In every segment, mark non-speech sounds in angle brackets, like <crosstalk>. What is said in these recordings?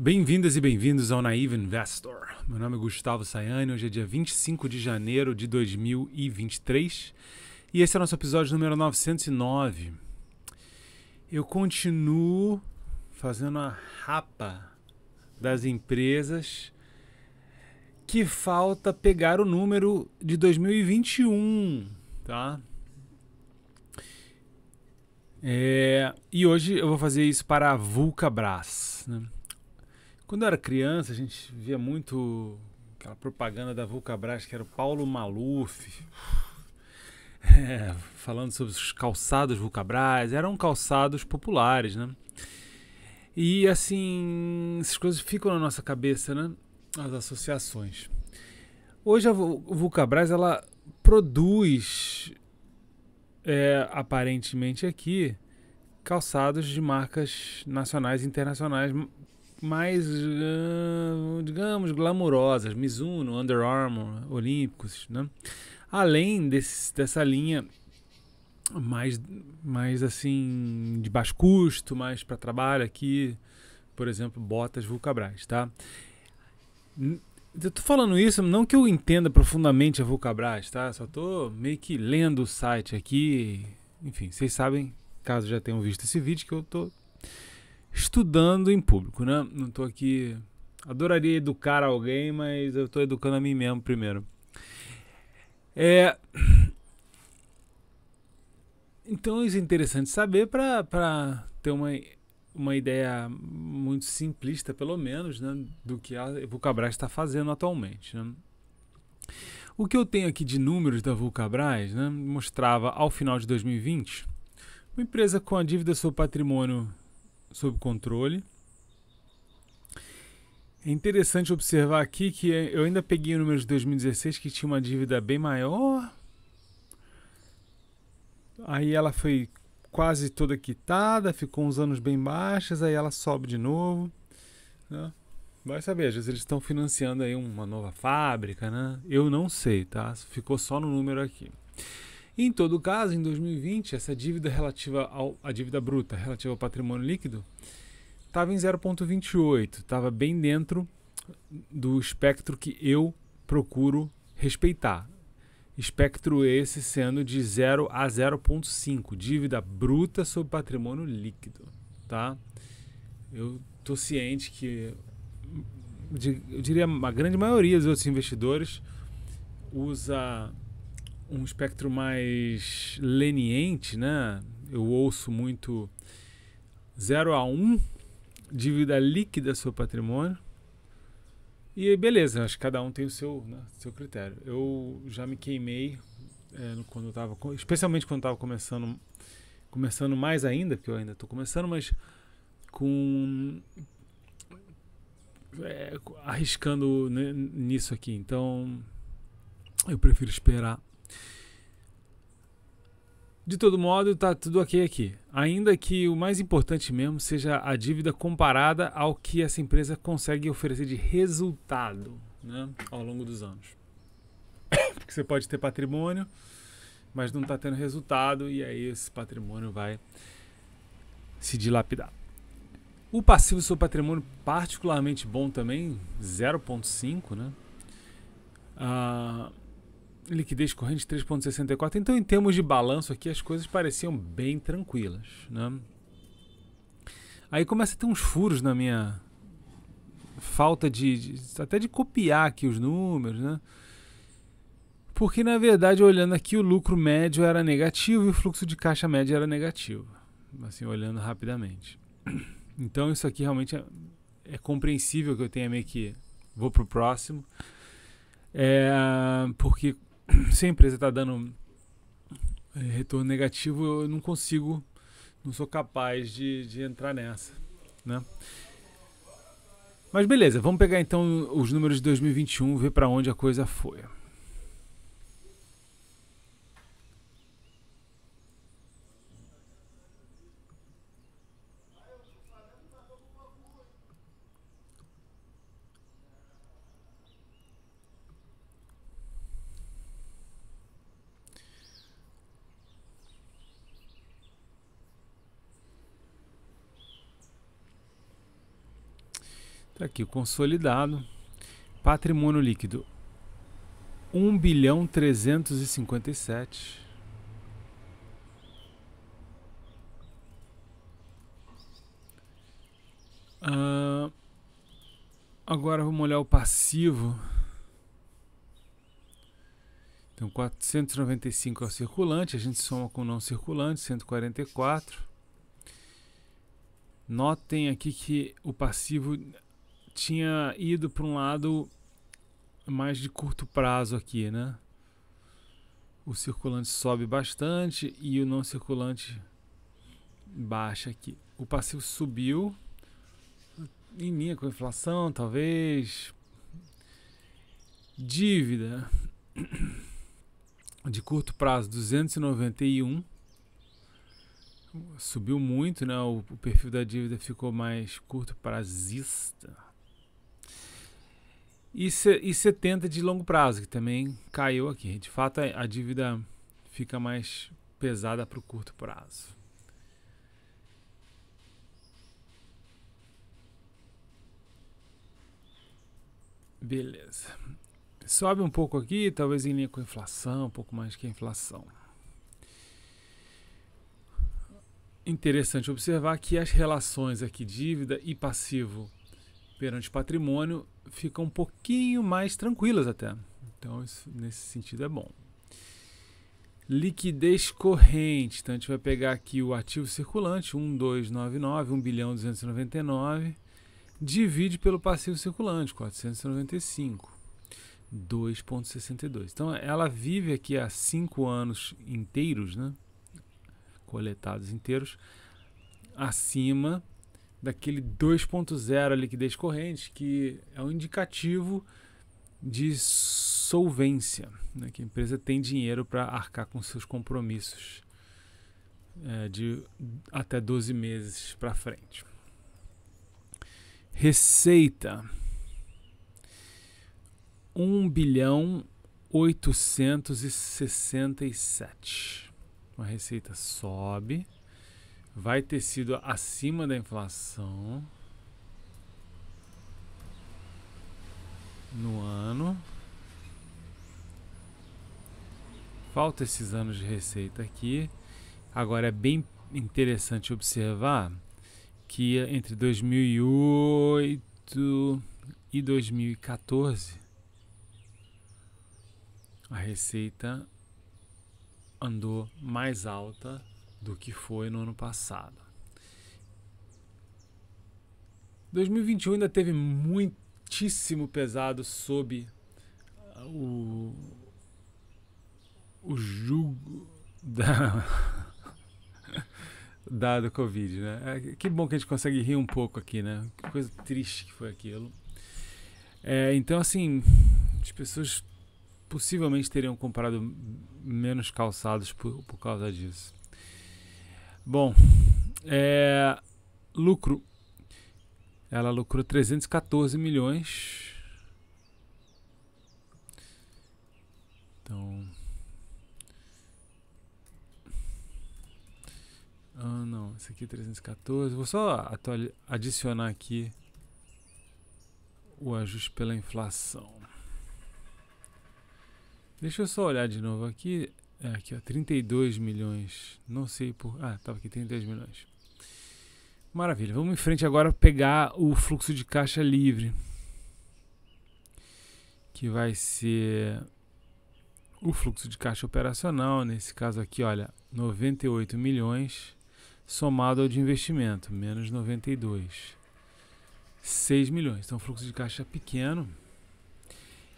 Bem-vindas e bem-vindos ao Naive Investor. Meu nome é Gustavo Sayane. hoje é dia 25 de janeiro de 2023 e esse é o nosso episódio número 909. Eu continuo fazendo a rapa das empresas que falta pegar o número de 2021, tá? É, e hoje eu vou fazer isso para a Vulcabras, né? Quando eu era criança, a gente via muito aquela propaganda da Vulcabras, que era o Paulo Maluf, <laughs> é, falando sobre os calçados Vulcabras. Eram calçados populares, né? E, assim, essas coisas ficam na nossa cabeça, né? As associações. Hoje a Vulcabras, ela produz, é, aparentemente aqui, calçados de marcas nacionais e internacionais mais, digamos, glamurosas, Mizuno, Under Armour, Olímpicos, né? Além desse, dessa linha mais, mais assim, de baixo custo, mais para trabalho aqui, por exemplo, botas Vulcabras, tá? Eu tô falando isso, não que eu entenda profundamente a Vulcabras, tá? Só tô meio que lendo o site aqui, enfim, vocês sabem, caso já tenham visto esse vídeo, que eu tô estudando em público, né? Não estou aqui. Adoraria educar alguém, mas eu estou educando a mim mesmo primeiro. É. Então isso é interessante saber para ter uma, uma ideia muito simplista, pelo menos, né, do que a Vulcabras está fazendo atualmente. Né? O que eu tenho aqui de números da Vulcabras né, mostrava ao final de 2020 uma empresa com a dívida sobre patrimônio sob controle. É interessante observar aqui que é, eu ainda peguei o número de 2016 que tinha uma dívida bem maior. Aí ela foi quase toda quitada, ficou uns anos bem baixas, aí ela sobe de novo. Né? Vai saber, às vezes eles estão financiando aí uma nova fábrica, né? Eu não sei, tá? Ficou só no número aqui. Em todo caso, em 2020, essa dívida relativa ao, a dívida bruta relativa ao patrimônio líquido estava em 0,28, estava bem dentro do espectro que eu procuro respeitar. Espectro esse sendo de 0 a 0,5, dívida bruta sobre patrimônio líquido, tá? Eu tô ciente que eu diria a grande maioria dos outros investidores usa um espectro mais leniente, né? Eu ouço muito 0 a 1, um, dívida líquida seu patrimônio. E beleza, acho que cada um tem o seu, né, seu critério. Eu já me queimei é, quando eu tava, especialmente quando estava começando, começando mais ainda, porque eu ainda estou começando, mas com é, arriscando né, nisso aqui. Então, eu prefiro esperar de todo modo, está tudo ok aqui. Ainda que o mais importante mesmo seja a dívida comparada ao que essa empresa consegue oferecer de resultado né, ao longo dos anos. <coughs> Porque você pode ter patrimônio, mas não está tendo resultado, e aí esse patrimônio vai se dilapidar. O passivo sobre patrimônio, particularmente bom também, 0,5, né? Uh, liquidez corrente 3,64. Então, em termos de balanço aqui, as coisas pareciam bem tranquilas, né? Aí começa a ter uns furos na minha falta de, de até de copiar aqui os números, né? Porque na verdade, olhando aqui, o lucro médio era negativo e o fluxo de caixa médio era negativo, assim, olhando rapidamente. Então, isso aqui realmente é, é compreensível que eu tenha meio que vou pro próximo. É, porque se a empresa está dando é, retorno negativo, eu não consigo, não sou capaz de, de entrar nessa, né? Mas beleza, vamos pegar então os números de 2021, ver para onde a coisa foi. Tá aqui o consolidado. Patrimônio líquido 1 bilhão 357 uh, ah, agora vamos olhar o passivo então 495 é o circulante a gente soma com o não circulante 144 notem aqui que o passivo tinha ido para um lado mais de curto prazo aqui, né? O circulante sobe bastante e o não circulante baixa aqui. O passivo subiu em linha com a inflação, talvez. Dívida <coughs> de curto prazo 291 subiu muito, né? O, o perfil da dívida ficou mais curto prazista e, e 70 de longo prazo, que também caiu aqui. De fato, a dívida fica mais pesada para o curto prazo. Beleza. Sobe um pouco aqui, talvez em linha com a inflação, um pouco mais que a inflação. Interessante observar que as relações aqui dívida e passivo perante patrimônio ficam um pouquinho mais tranquilas até. Então, isso, nesse sentido é bom. Liquidez corrente. Então, a gente vai pegar aqui o ativo circulante, 1299, 1 bilhão 299, divide pelo passivo circulante, 495. 2,62. Então ela vive aqui há 5 anos inteiros, né? coletados inteiros, acima daquele 2.0 liquidez corrente, que é um indicativo de solvência, né? que a empresa tem dinheiro para arcar com seus compromissos é, de até 12 meses para frente. Receita: 1 bilhão 867. Uma receita sobe vai ter sido acima da inflação no ano. Falta esses anos de receita aqui. Agora é bem interessante observar que entre 2008 e 2014 a receita andou mais alta do que foi no ano passado. 2021 ainda teve muitíssimo pesado sob uh, o, o jugo da, <laughs> da do Covid, né? É, que bom que a gente consegue rir um pouco aqui, né? Que coisa triste que foi aquilo. É, então, assim, as pessoas possivelmente teriam comprado menos calçados por, por causa disso. Bom, é, lucro. Ela lucrou 314 milhões. Então. Ah, não. Esse aqui é 314. Vou só adicionar aqui o ajuste pela inflação. Deixa eu só olhar de novo aqui. É, aqui, ó, 32 milhões. Não sei por. Ah, tava aqui, 32 milhões. Maravilha. Vamos em frente agora pegar o fluxo de caixa livre. Que vai ser o fluxo de caixa operacional. Nesse caso aqui, olha, 98 milhões somado ao de investimento, menos 92. 6 milhões. Então, fluxo de caixa pequeno.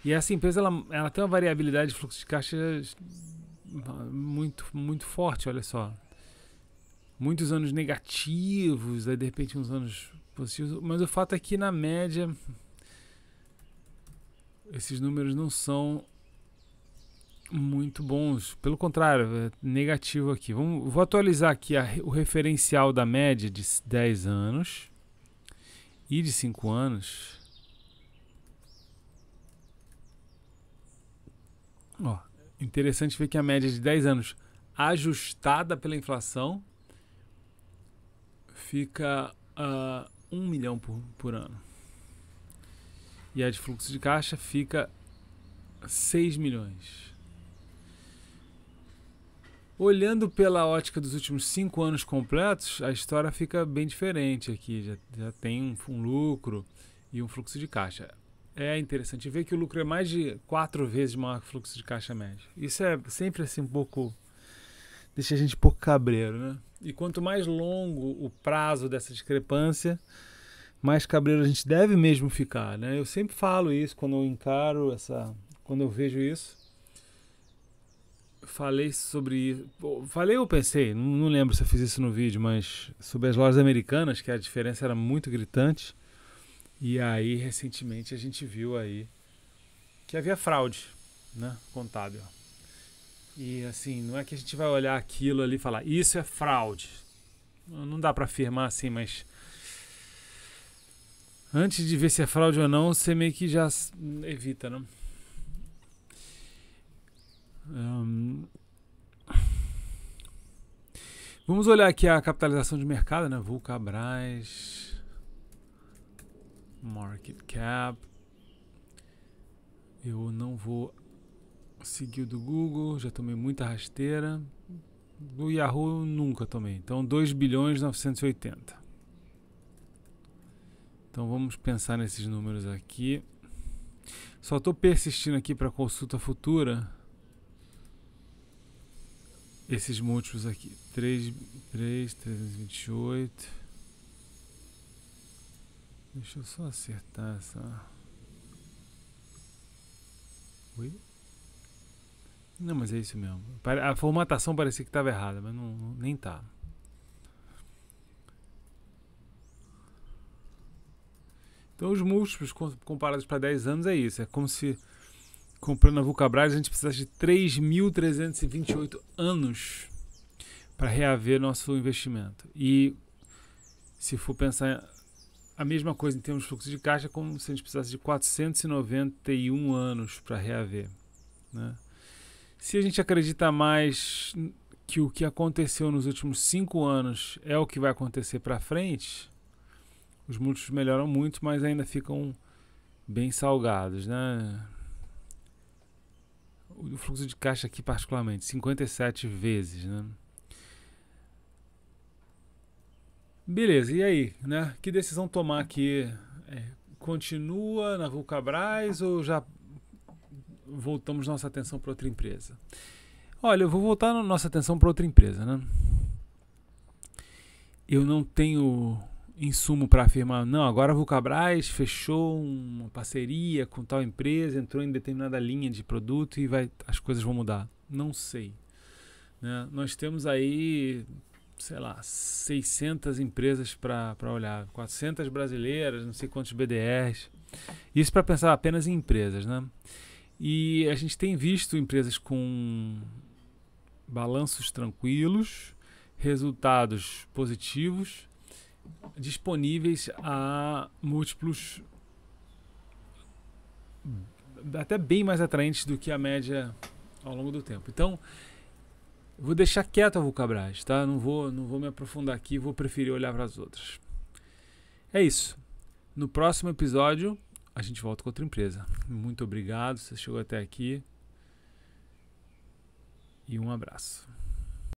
E essa empresa ela, ela tem uma variabilidade de fluxo de caixa muito, muito forte, olha só. Muitos anos negativos, aí de repente uns anos positivos, mas o fato é que na média esses números não são muito bons. Pelo contrário, é negativo aqui. Vamos, vou atualizar aqui a, o referencial da média de 10 anos e de 5 anos. Ó, Interessante ver que a média é de 10 anos ajustada pela inflação fica a uh, 1 milhão por, por ano. E a de fluxo de caixa fica 6 milhões. Olhando pela ótica dos últimos cinco anos completos, a história fica bem diferente aqui. Já, já tem um, um lucro e um fluxo de caixa. É interessante ver que o lucro é mais de quatro vezes maior que o fluxo de caixa médio. Isso é sempre assim um pouco. deixa a gente um pouco cabreiro, né? E quanto mais longo o prazo dessa discrepância, mais cabreiro a gente deve mesmo ficar, né? Eu sempre falo isso quando eu encaro essa. quando eu vejo isso. Falei sobre isso. Falei ou pensei, não lembro se eu fiz isso no vídeo, mas sobre as lojas americanas, que a diferença era muito gritante e aí, recentemente, a gente viu aí que havia fraude, né? Contábil. E assim, não é que a gente vai olhar aquilo ali e falar, isso é fraude. Não dá para afirmar assim, mas antes de ver se é fraude ou não, você meio que já evita, não? Né? Vamos olhar aqui a capitalização de mercado, né? Vulcabras. Market Cap. Eu não vou seguir o do Google, já tomei muita rasteira. Do Yahoo nunca tomei. Então 2 bilhões 980. Então vamos pensar nesses números aqui. Só estou persistindo aqui para consulta futura esses múltiplos aqui. 3, 3, 328. Deixa eu só acertar essa. Oi? Não, mas é isso mesmo. A formatação parecia que estava errada, mas não, nem tá. Então os múltiplos comparados para 10 anos é isso. É como se comprando a Vulcabras a gente precisasse de 3.328 anos para reaver nosso investimento. E se for pensar a mesma coisa em termos de fluxo de caixa, como se a gente precisasse de 491 anos para reaver. Né? Se a gente acredita mais que o que aconteceu nos últimos cinco anos é o que vai acontecer para frente, os múltiplos melhoram muito, mas ainda ficam bem salgados, né? O fluxo de caixa aqui particularmente, 57 vezes, né? Beleza, e aí, né? Que decisão tomar aqui? É, continua na Vulcabras ou já voltamos nossa atenção para outra empresa? Olha, eu vou voltar nossa atenção para outra empresa, né? Eu não tenho insumo para afirmar, não, agora a Vulcabras fechou uma parceria com tal empresa, entrou em determinada linha de produto e vai, as coisas vão mudar. Não sei. Né? Nós temos aí sei lá, 600 empresas para olhar, 400 brasileiras, não sei quantos BDRs. Isso para pensar apenas em empresas, né? E a gente tem visto empresas com balanços tranquilos, resultados positivos, disponíveis a múltiplos até bem mais atraentes do que a média ao longo do tempo. Então, vou deixar quieto a Vulcabras, tá? Não vou, não vou me aprofundar aqui, vou preferir olhar para as outras. É isso. No próximo episódio, a gente volta com outra empresa. Muito obrigado, você chegou até aqui. E um abraço.